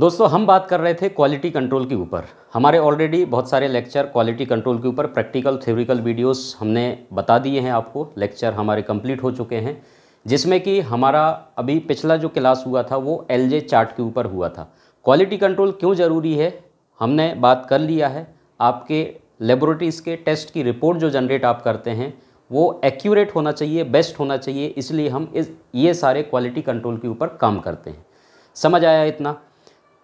दोस्तों हम बात कर रहे थे क्वालिटी कंट्रोल के ऊपर हमारे ऑलरेडी बहुत सारे लेक्चर क्वालिटी कंट्रोल के ऊपर प्रैक्टिकल थ्योरिकल वीडियोस हमने बता दिए हैं आपको लेक्चर हमारे कंप्लीट हो चुके हैं जिसमें कि हमारा अभी पिछला जो क्लास हुआ था वो एल चार्ट के ऊपर हुआ था क्वालिटी कंट्रोल क्यों ज़रूरी है हमने बात कर लिया है आपके लेबोरेटरीज़ के टेस्ट की रिपोर्ट जो जनरेट आप करते हैं वो एक्यूरेट होना चाहिए बेस्ट होना चाहिए इसलिए हम इस ये सारे क्वालिटी कंट्रोल के ऊपर काम करते हैं समझ आया इतना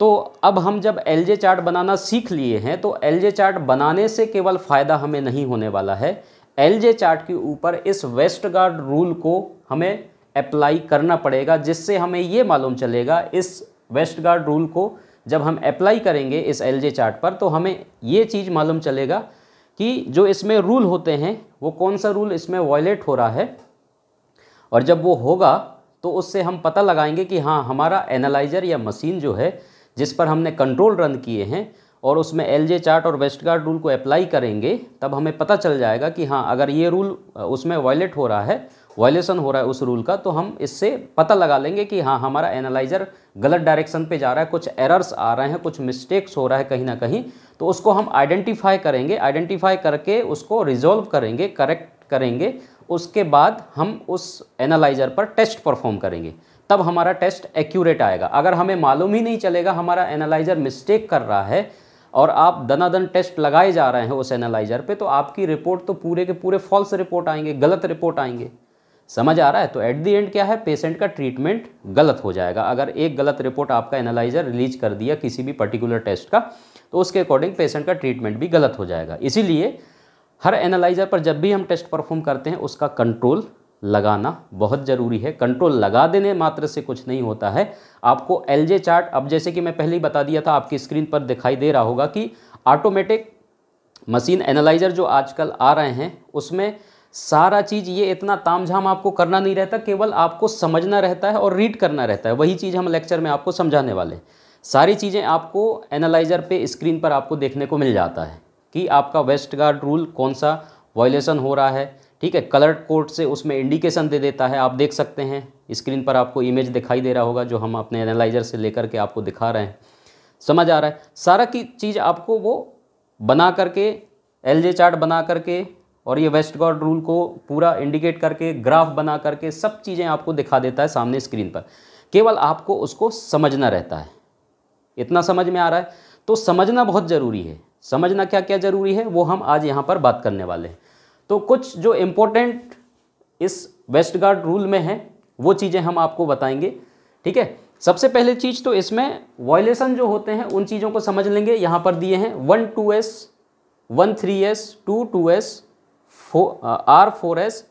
तो अब हम जब एल चार्ट बनाना सीख लिए हैं तो एल चार्ट बनाने से केवल फ़ायदा हमें नहीं होने वाला है एल चार्ट के ऊपर इस वेस्ट गार्ड रूल को हमें अप्लाई करना पड़ेगा जिससे हमें ये मालूम चलेगा इस वेस्ट गार्ड रूल को जब हम अप्लाई करेंगे इस एल चार्ट पर तो हमें ये चीज़ मालूम चलेगा कि जो इसमें रूल होते हैं वो कौन सा रूल इसमें वॉयलेट हो रहा है और जब वो होगा तो उससे हम पता लगाएंगे कि हाँ हमारा एनालाइजर या मशीन जो है जिस पर हमने कंट्रोल रन किए हैं और उसमें एल चार्ट और वेस्ट गार्ड रूल को अप्लाई करेंगे तब हमें पता चल जाएगा कि हाँ अगर ये रूल उसमें वॉयलेट हो रहा है वॉयलेसन हो रहा है उस रूल का तो हम इससे पता लगा लेंगे कि हाँ हमारा एनालाइज़र गलत डायरेक्शन पे जा रहा है कुछ एरर्स आ रहे हैं कुछ मिस्टेक्स हो रहा है कहीं ना कहीं तो उसको हम आइडेंटिफाई करेंगे आइडेंटिफाई करके उसको रिजॉल्व करेंगे करेक्ट करेंगे उसके बाद हम उस एनालाइज़र पर टेस्ट परफॉर्म करेंगे तब हमारा टेस्ट एक्यूरेट आएगा अगर हमें मालूम ही नहीं चलेगा हमारा एनालाइज़र मिस्टेक कर रहा है और आप दनादन टेस्ट लगाए जा रहे हैं उस एनालाइज़र पे तो आपकी रिपोर्ट तो पूरे के पूरे फॉल्स रिपोर्ट आएंगे गलत रिपोर्ट आएंगे समझ आ रहा है तो एट दी एंड क्या है पेशेंट का ट्रीटमेंट गलत हो जाएगा अगर एक गलत रिपोर्ट आपका एनालाइज़र रिलीज कर दिया किसी भी पर्टिकुलर टेस्ट का तो उसके अकॉर्डिंग पेशेंट का ट्रीटमेंट भी गलत हो जाएगा इसीलिए हर एनालाइज़र पर जब भी हम टेस्ट परफॉर्म करते हैं उसका कंट्रोल लगाना बहुत ज़रूरी है कंट्रोल लगा देने मात्र से कुछ नहीं होता है आपको एल जे चार्ट अब जैसे कि मैं पहले ही बता दिया था आपकी स्क्रीन पर दिखाई दे रहा होगा कि ऑटोमेटिक मशीन एनालाइजर जो आजकल आ रहे हैं उसमें सारा चीज़ ये इतना तामझाम आपको करना नहीं रहता केवल आपको समझना रहता है और रीड करना रहता है वही चीज़ हम लेक्चर में आपको समझाने वाले सारी चीज़ें आपको एनालाइजर पे स्क्रीन पर आपको देखने को मिल जाता है कि आपका वेस्ट गार्ड रूल कौन सा वॉयलेशन हो रहा है ठीक है कलर कोड से उसमें इंडिकेशन दे देता है आप देख सकते हैं स्क्रीन पर आपको इमेज दिखाई दे रहा होगा जो हम अपने एनालाइजर से लेकर के आपको दिखा रहे हैं समझ आ रहा है सारा की चीज़ आपको वो बना करके एल चार्ट बना करके और ये वेस्ट गॉड रूल को पूरा इंडिकेट करके ग्राफ बना करके सब चीज़ें आपको दिखा देता है सामने स्क्रीन पर केवल आपको उसको समझना रहता है इतना समझ में आ रहा है तो समझना बहुत ज़रूरी है समझना क्या क्या ज़रूरी है वो हम आज यहाँ पर बात करने वाले हैं तो कुछ जो इम्पोर्टेंट इस वेस्ट गार्ड रूल में है वो चीज़ें हम आपको बताएंगे ठीक है सबसे पहले चीज़ तो इसमें वॉयलेशन जो होते हैं उन चीज़ों को समझ लेंगे यहाँ पर दिए हैं one two S one three S two two S four R four S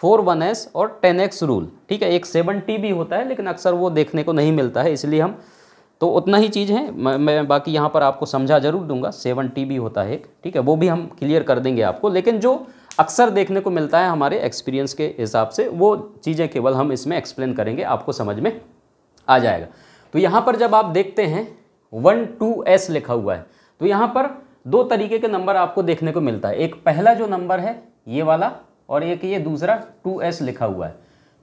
four one S और टेन एक्स रूल ठीक है एक सेवन टी भी होता है लेकिन अक्सर वो देखने को नहीं मिलता है इसलिए हम तो उतना ही चीज़ है मैं, मैं बाकी यहाँ पर आपको समझा जरूर दूंगा सेवन टी भी होता है एक ठीक है वो भी हम क्लियर कर देंगे आपको लेकिन जो अक्सर देखने को मिलता है हमारे एक्सपीरियंस के हिसाब से वो चीज़ें केवल हम इसमें एक्सप्लेन करेंगे आपको समझ में आ जाएगा तो यहाँ पर जब आप देखते हैं वन टू एस लिखा हुआ है तो यहाँ पर दो तरीके के नंबर आपको देखने को मिलता है एक पहला जो नंबर है ये वाला और एक ये दूसरा टू एस लिखा हुआ है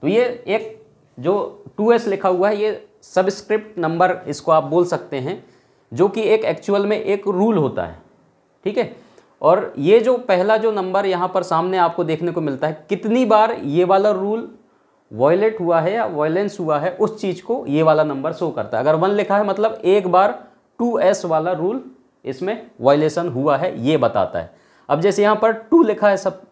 तो ये एक जो टू एस लिखा हुआ है ये सबस्क्रिप्ट नंबर इसको आप बोल सकते हैं जो कि एक एक्चुअल में एक रूल होता है ठीक है और ये जो पहला जो नंबर यहाँ पर सामने आपको देखने को मिलता है कितनी बार ये वाला रूल वॉयलेट हुआ है या वॉयलेंस हुआ है उस चीज़ को ये वाला नंबर शो करता है अगर वन लिखा है मतलब एक बार टू एस वाला रूल इसमें वॉयलेसन हुआ है ये बताता है अब जैसे यहाँ पर टू लिखा है सब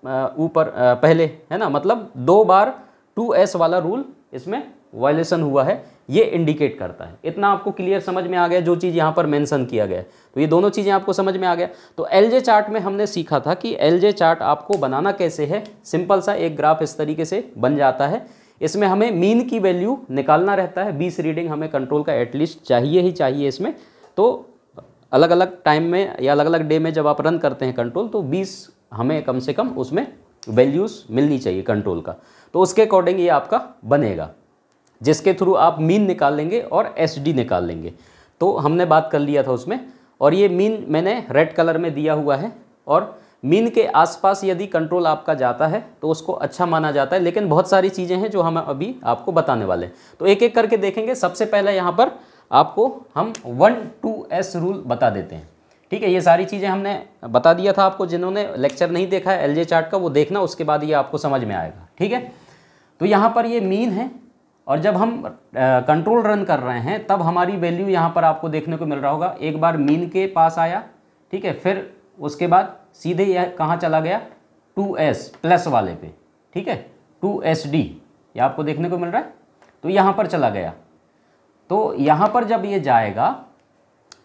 ऊपर पहले है ना मतलब दो बार टू एस वाला रूल इसमें वायलेशन हुआ है ये इंडिकेट करता है इतना आपको क्लियर समझ में आ गया जो चीज़ यहाँ पर मेंशन किया गया तो ये दोनों चीज़ें आपको समझ में आ गया तो जे चार्ट में हमने सीखा था कि जे चार्ट आपको बनाना कैसे है सिंपल सा एक ग्राफ इस तरीके से बन जाता है इसमें हमें मीन की वैल्यू निकालना रहता है बीस रीडिंग हमें कंट्रोल का एटलीस्ट चाहिए ही चाहिए इसमें तो अलग अलग टाइम में या अलग अलग डे में जब आप रन करते हैं कंट्रोल तो बीस हमें कम से कम उसमें वैल्यूज़ मिलनी चाहिए कंट्रोल का तो उसके अकॉर्डिंग ये आपका बनेगा जिसके थ्रू आप मीन निकाल लेंगे और एस निकाल लेंगे तो हमने बात कर लिया था उसमें और ये मीन मैंने रेड कलर में दिया हुआ है और मीन के आसपास यदि कंट्रोल आपका जाता है तो उसको अच्छा माना जाता है लेकिन बहुत सारी चीज़ें हैं जो हम अभी आपको बताने वाले हैं तो एक एक करके देखेंगे सबसे पहले यहाँ पर आपको हम वन टू एस रूल बता देते हैं ठीक है ये सारी चीज़ें हमने बता दिया था आपको जिन्होंने लेक्चर नहीं देखा है एल चार्ट का वो देखना उसके बाद ये आपको समझ में आएगा ठीक है तो यहाँ पर ये मीन है और जब हम कंट्रोल रन कर रहे हैं तब हमारी वैल्यू यहाँ पर आपको देखने को मिल रहा होगा एक बार मीन के पास आया ठीक है फिर उसके बाद सीधे यह कहाँ चला गया टू एस प्लस वाले पे ठीक है टू एस डी ये आपको देखने को मिल रहा है तो यहाँ पर चला गया तो यहाँ पर जब ये जाएगा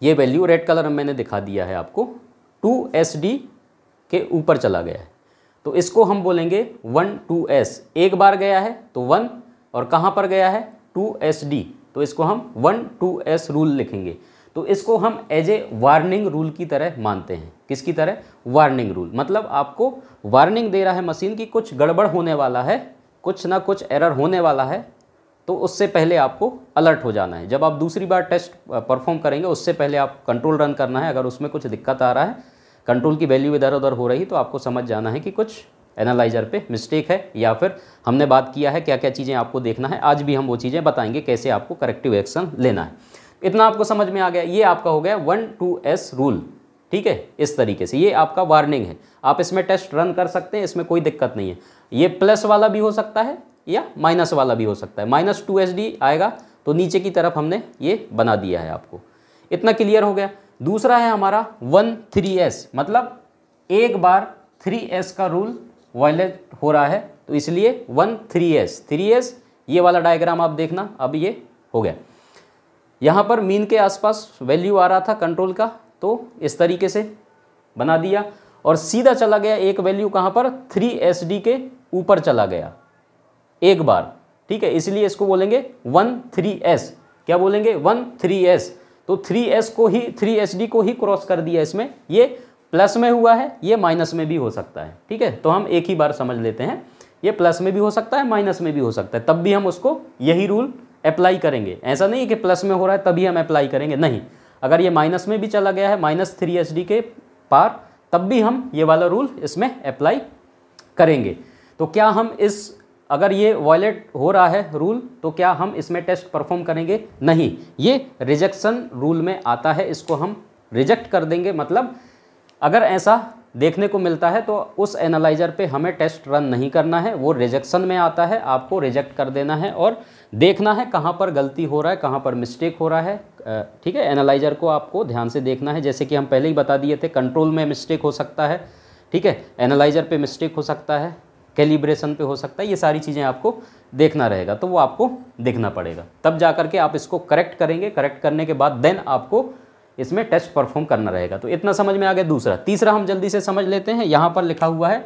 ये वैल्यू रेड कलर मैंने दिखा दिया है आपको टू एस डी के ऊपर चला गया है तो इसको हम बोलेंगे वन टू एस एक बार गया है तो वन और कहाँ पर गया है टू एस डी तो इसको हम वन टू एस रूल लिखेंगे तो इसको हम एज ए वार्निंग रूल की तरह मानते हैं किसकी तरह वार्निंग रूल मतलब आपको वार्निंग दे रहा है मशीन की कुछ गड़बड़ होने वाला है कुछ ना कुछ एरर होने वाला है तो उससे पहले आपको अलर्ट हो जाना है जब आप दूसरी बार टेस्ट परफॉर्म करेंगे उससे पहले आप कंट्रोल रन करना है अगर उसमें कुछ दिक्कत आ रहा है कंट्रोल की वैल्यू इधर उधर हो रही तो आपको समझ जाना है कि कुछ एनालाइजर पे मिस्टेक है या फिर हमने बात किया है क्या क्या चीज़ें आपको देखना है आज भी हम वो चीज़ें बताएंगे कैसे आपको करेक्टिव एक्शन लेना है इतना आपको समझ में आ गया ये आपका हो गया वन टू एस रूल ठीक है इस तरीके से ये आपका वार्निंग है आप इसमें टेस्ट रन कर सकते हैं इसमें कोई दिक्कत नहीं है ये प्लस वाला भी हो सकता है या माइनस वाला भी हो सकता है माइनस टू एस डी आएगा तो नीचे की तरफ हमने ये बना दिया है आपको इतना क्लियर हो गया दूसरा है हमारा वन थ्री एस मतलब एक बार थ्री एस का रूल वायलेट हो रहा है तो इसलिए one three S three S ये वाला डायग्राम आप देखना अब ये हो गया यहाँ पर मीन के आसपास वैल्यू आ रहा था कंट्रोल का तो इस तरीके से बना दिया और सीधा चला गया एक वैल्यू कहाँ पर थ्री एस डी के ऊपर चला गया एक बार ठीक है इसलिए इसको बोलेंगे वन थ्री एस क्या बोलेंगे वन थ्री एस तो थ्री एस को ही थ्री एस डी को ही क्रॉस कर दिया इसमें ये प्लस में हुआ है ये माइनस में भी हो सकता है ठीक है तो हम एक ही बार समझ लेते हैं ये प्लस में भी हो सकता है माइनस में भी हो सकता है तब भी हम उसको यही रूल अप्लाई करेंगे ऐसा नहीं है कि प्लस में हो रहा है तभी हम अप्लाई करेंगे नहीं अगर ये माइनस में भी चला गया है माइनस थ्री एच डी के पार तब भी हम ये वाला रूल इसमें अप्लाई करेंगे तो क्या हम इस अगर ये वॉयलेट हो रहा है रूल तो क्या हम इसमें टेस्ट परफॉर्म करेंगे नहीं ये रिजेक्शन रूल में आता है इसको हम रिजेक्ट कर देंगे मतलब अगर ऐसा देखने को मिलता है तो उस एनालाइजर पे हमें टेस्ट रन नहीं करना है वो रिजेक्शन में आता है आपको रिजेक्ट कर देना है और देखना है कहाँ पर गलती हो रहा है कहाँ पर मिस्टेक हो रहा है ठीक है एनालाइजर को आपको ध्यान से देखना है जैसे कि हम पहले ही बता दिए थे कंट्रोल में मिस्टेक हो सकता है ठीक है एनालाइजर पर मिस्टेक हो सकता है कैलिब्रेशन पर हो सकता है ये सारी चीज़ें आपको देखना रहेगा तो वो आपको देखना पड़ेगा तब जा के आप इसको करेक्ट करेंगे करेक्ट करने के बाद देन आपको इसमें टेस्ट परफॉर्म करना रहेगा तो इतना समझ में आ गया दूसरा तीसरा हम जल्दी से समझ लेते हैं यहाँ पर लिखा हुआ है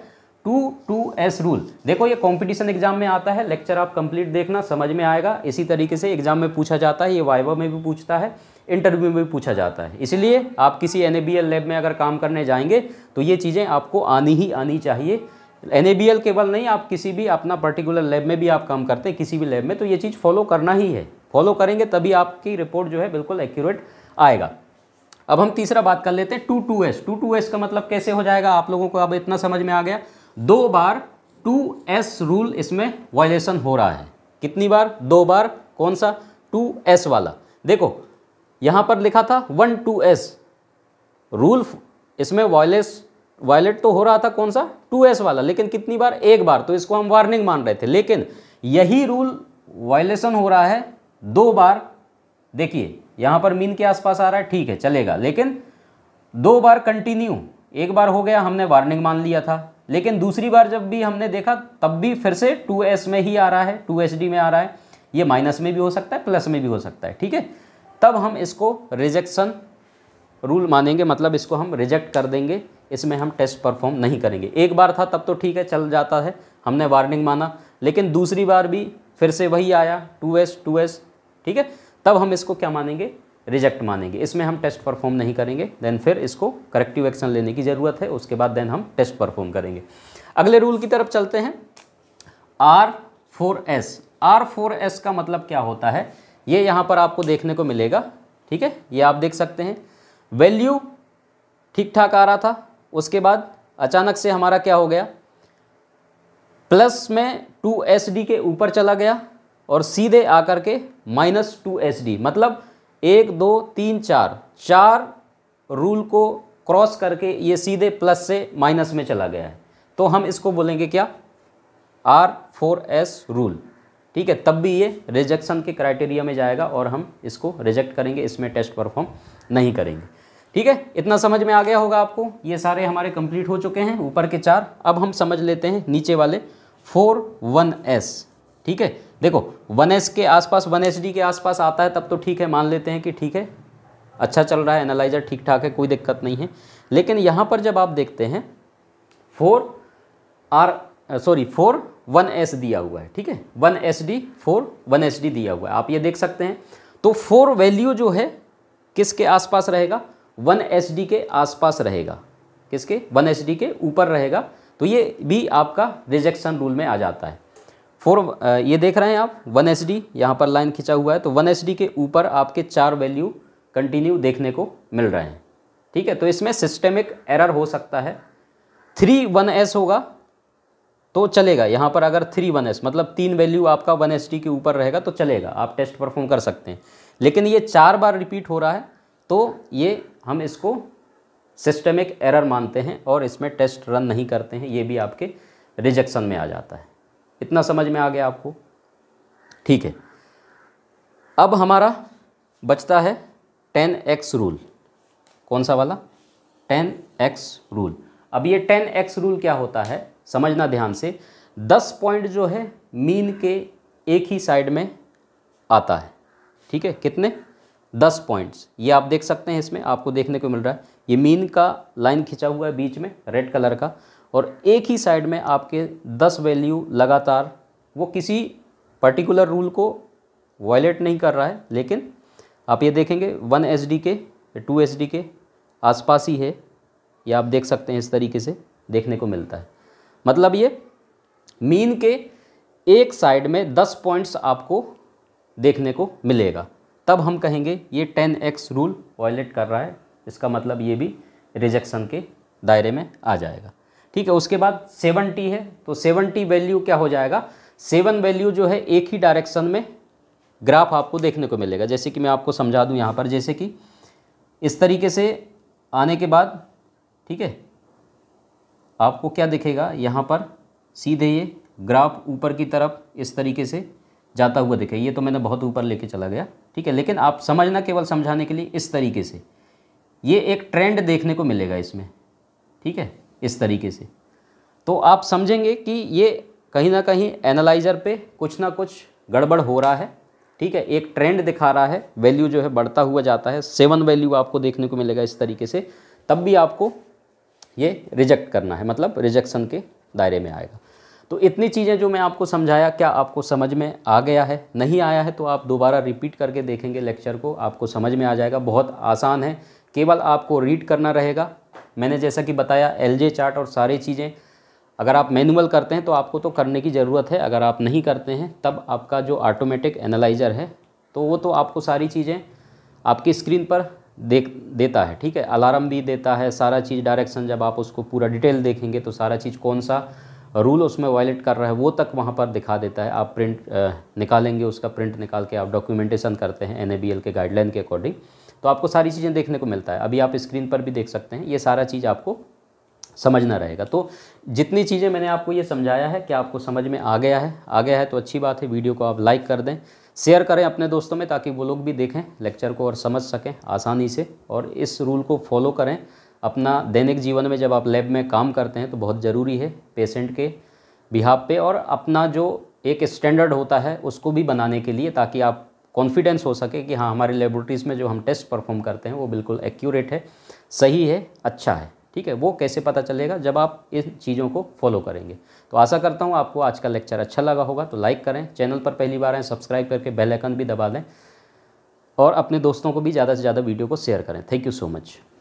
टू टू एस रूल देखो ये कंपटीशन एग्जाम में आता है लेक्चर आप कंप्लीट देखना समझ में आएगा इसी तरीके से एग्जाम में पूछा जाता है ये वाइवा में भी पूछता है इंटरव्यू में भी पूछा जाता है इसलिए आप किसी एन लैब में अगर काम करने जाएंगे तो ये चीज़ें आपको आनी ही आनी चाहिए एन केवल नहीं आप किसी भी अपना पर्टिकुलर लैब में भी आप काम करते हैं किसी भी लैब में तो ये चीज़ फॉलो करना ही है फॉलो करेंगे तभी आपकी रिपोर्ट जो है बिल्कुल एक्यूरेट आएगा अब हम तीसरा बात कर लेते हैं two two S two two S का मतलब कैसे हो जाएगा आप लोगों को अब इतना समझ में आ गया दो बार टू एस रूल इसमें वायलेशन हो रहा है कितनी बार दो बार कौन सा टू एस वाला देखो यहाँ पर लिखा था वन टू एस रूल इसमें वायलेस वायलेट तो हो रहा था कौन सा टू एस वाला लेकिन कितनी बार एक बार तो इसको हम वार्निंग मान रहे थे लेकिन यही रूल वायलेशन हो रहा है दो बार देखिए यहाँ पर मीन के आसपास आ रहा है ठीक है चलेगा लेकिन दो बार कंटिन्यू एक बार हो गया हमने वार्निंग मान लिया था लेकिन दूसरी बार जब भी हमने देखा तब भी फिर से 2s में ही आ रहा है 2sd में आ रहा है ये माइनस में भी हो सकता है प्लस में भी हो सकता है ठीक है तब हम इसको रिजेक्शन रूल मानेंगे मतलब इसको हम रिजेक्ट कर देंगे इसमें हम टेस्ट परफॉर्म नहीं करेंगे एक बार था तब तो ठीक है चल जाता है हमने वार्निंग माना लेकिन दूसरी बार भी फिर से वही आया टू एस टू एस ठीक है तब हम इसको क्या मानेंगे रिजेक्ट मानेंगे इसमें हम टेस्ट परफॉर्म नहीं करेंगे देन फिर इसको करेक्टिव एक्शन लेने की ज़रूरत है उसके बाद देन हम टेस्ट परफॉर्म करेंगे अगले रूल की तरफ चलते हैं R four S R four S का मतलब क्या होता है ये यहाँ पर आपको देखने को मिलेगा ठीक है ये आप देख सकते हैं वैल्यू ठीक ठाक आ रहा था उसके बाद अचानक से हमारा क्या हो गया प्लस में टू एस डी के ऊपर चला गया और सीधे आकर के माइनस टू एच डी मतलब एक दो तीन चार चार रूल को क्रॉस करके ये सीधे प्लस से माइनस में चला गया है तो हम इसको बोलेंगे क्या आर फोर एस रूल ठीक है तब भी ये रिजेक्शन के क्राइटेरिया में जाएगा और हम इसको रिजेक्ट करेंगे इसमें टेस्ट परफॉर्म नहीं करेंगे ठीक है इतना समझ में आ गया होगा आपको ये सारे हमारे कंप्लीट हो चुके हैं ऊपर के चार अब हम समझ लेते हैं नीचे वाले फोर वन एस ठीक है देखो वन एस के आसपास वन एस डी के आसपास आता है तब तो ठीक है मान लेते हैं कि ठीक है अच्छा चल रहा है एनालाइजर ठीक ठाक है कोई दिक्कत नहीं है लेकिन यहाँ पर जब आप देखते हैं four R sorry four one S D हुआ है ठीक है one S D four one S D दिया हुआ है आप ये देख सकते हैं तो फोर वैल्यू जो है किसके आसपास रहेगा वन एस डी के आसपास रहेगा किसके वन एस डी के ऊपर रहेगा तो ये भी आपका रिजेक्शन रूल में आ जाता है फोर ये देख रहे हैं आप वन एस डी यहाँ पर लाइन खिंचा हुआ है तो वन एस डी के ऊपर आपके चार वैल्यू कंटिन्यू देखने को मिल रहे हैं ठीक है तो इसमें सिस्टेमिक एरर हो सकता है थ्री वन एस होगा तो चलेगा यहाँ पर अगर थ्री वन एस मतलब तीन वैल्यू आपका वन एस डी के ऊपर रहेगा तो चलेगा आप टेस्ट परफॉर्म कर सकते हैं लेकिन ये चार बार रिपीट हो रहा है तो ये हम इसको सिस्टमिक एरर मानते हैं और इसमें टेस्ट रन नहीं करते हैं ये भी आपके रिजेक्शन में आ जाता है इतना समझ में आ गया आपको ठीक है अब हमारा बचता है टेन एक्स रूल कौन सा वाला टेन एक्स रूल अब ये टेन एक्स रूल क्या होता है समझना ध्यान से दस पॉइंट जो है मीन के एक ही साइड में आता है ठीक है कितने दस पॉइंट्स ये आप देख सकते हैं इसमें आपको देखने को मिल रहा है ये मीन का लाइन खिंचा हुआ है बीच में रेड कलर का और एक ही साइड में आपके दस वैल्यू लगातार वो किसी पर्टिकुलर रूल को वायलेट नहीं कर रहा है लेकिन आप ये देखेंगे वन एस डी के टू एस डी के आसपास ही है ये आप देख सकते हैं इस तरीके से देखने को मिलता है मतलब ये मीन के एक साइड में दस पॉइंट्स आपको देखने को मिलेगा तब हम कहेंगे ये टेन एक्स रूल वॉयलेट कर रहा है इसका मतलब ये भी रिजेक्शन के दायरे में आ जाएगा ठीक है उसके बाद सेवन टी है तो सेवन टी वैल्यू क्या हो जाएगा सेवन वैल्यू जो है एक ही डायरेक्शन में ग्राफ आपको देखने को मिलेगा जैसे कि मैं आपको समझा दूं यहाँ पर जैसे कि इस तरीके से आने के बाद ठीक है आपको क्या दिखेगा यहाँ पर सीधे ये ग्राफ ऊपर की तरफ इस तरीके से जाता हुआ दिखे ये तो मैंने बहुत ऊपर लेके चला गया ठीक है लेकिन आप समझना केवल समझाने के लिए इस तरीके से ये एक ट्रेंड देखने को मिलेगा इसमें ठीक है इस तरीके से तो आप समझेंगे कि ये कहीं ना कहीं एनालाइज़र पे कुछ ना कुछ गड़बड़ हो रहा है ठीक है एक ट्रेंड दिखा रहा है वैल्यू जो है बढ़ता हुआ जाता है सेवन वैल्यू आपको देखने को मिलेगा इस तरीके से तब भी आपको ये रिजेक्ट करना है मतलब रिजेक्शन के दायरे में आएगा तो इतनी चीज़ें जो मैं आपको समझाया क्या आपको समझ में आ गया है नहीं आया है तो आप दोबारा रिपीट करके देखेंगे लेक्चर को आपको समझ में आ जाएगा बहुत आसान है केवल आपको रीड करना रहेगा मैंने जैसा कि बताया एल चार्ट और सारी चीज़ें अगर आप मैनुअल करते हैं तो आपको तो करने की ज़रूरत है अगर आप नहीं करते हैं तब आपका जो ऑटोमेटिक एनालाइज़र है तो वो तो आपको सारी चीज़ें आपकी स्क्रीन पर देख देता है ठीक है अलार्म भी देता है सारा चीज़ डायरेक्शन जब आप उसको पूरा डिटेल देखेंगे तो सारा चीज़ कौन सा रूल उसमें वायलेट कर रहा है वो तक वहाँ पर दिखा देता है आप प्रिंट निकालेंगे उसका प्रिंट निकाल के आप डॉक्यूमेंटेशन करते हैं एन के गाइडलाइन के अकॉर्डिंग तो आपको सारी चीज़ें देखने को मिलता है अभी आप स्क्रीन पर भी देख सकते हैं ये सारा चीज़ आपको समझना रहेगा तो जितनी चीज़ें मैंने आपको ये समझाया है क्या आपको समझ में आ गया है आ गया है तो अच्छी बात है वीडियो को आप लाइक कर दें शेयर करें अपने दोस्तों में ताकि वो लोग भी देखें लेक्चर को और समझ सकें आसानी से और इस रूल को फॉलो करें अपना दैनिक जीवन में जब आप लैब में काम करते हैं तो बहुत ज़रूरी है पेशेंट के बिहाब पे और अपना जो एक स्टैंडर्ड होता है उसको भी बनाने के लिए ताकि आप कॉन्फिडेंस हो सके कि हाँ हमारे लेबोरेटरीज़ में जो हम टेस्ट परफॉर्म करते हैं वो बिल्कुल एक्यूरेट है सही है अच्छा है ठीक है वो कैसे पता चलेगा जब आप इन चीज़ों को फॉलो करेंगे तो आशा करता हूँ आपको आज का लेक्चर अच्छा लगा होगा तो लाइक करें चैनल पर पहली बार आएँ सब्सक्राइब करके बेल आइकन भी दबा दें और अपने दोस्तों को भी ज़्यादा से ज़्यादा वीडियो को शेयर करें थैंक यू सो मच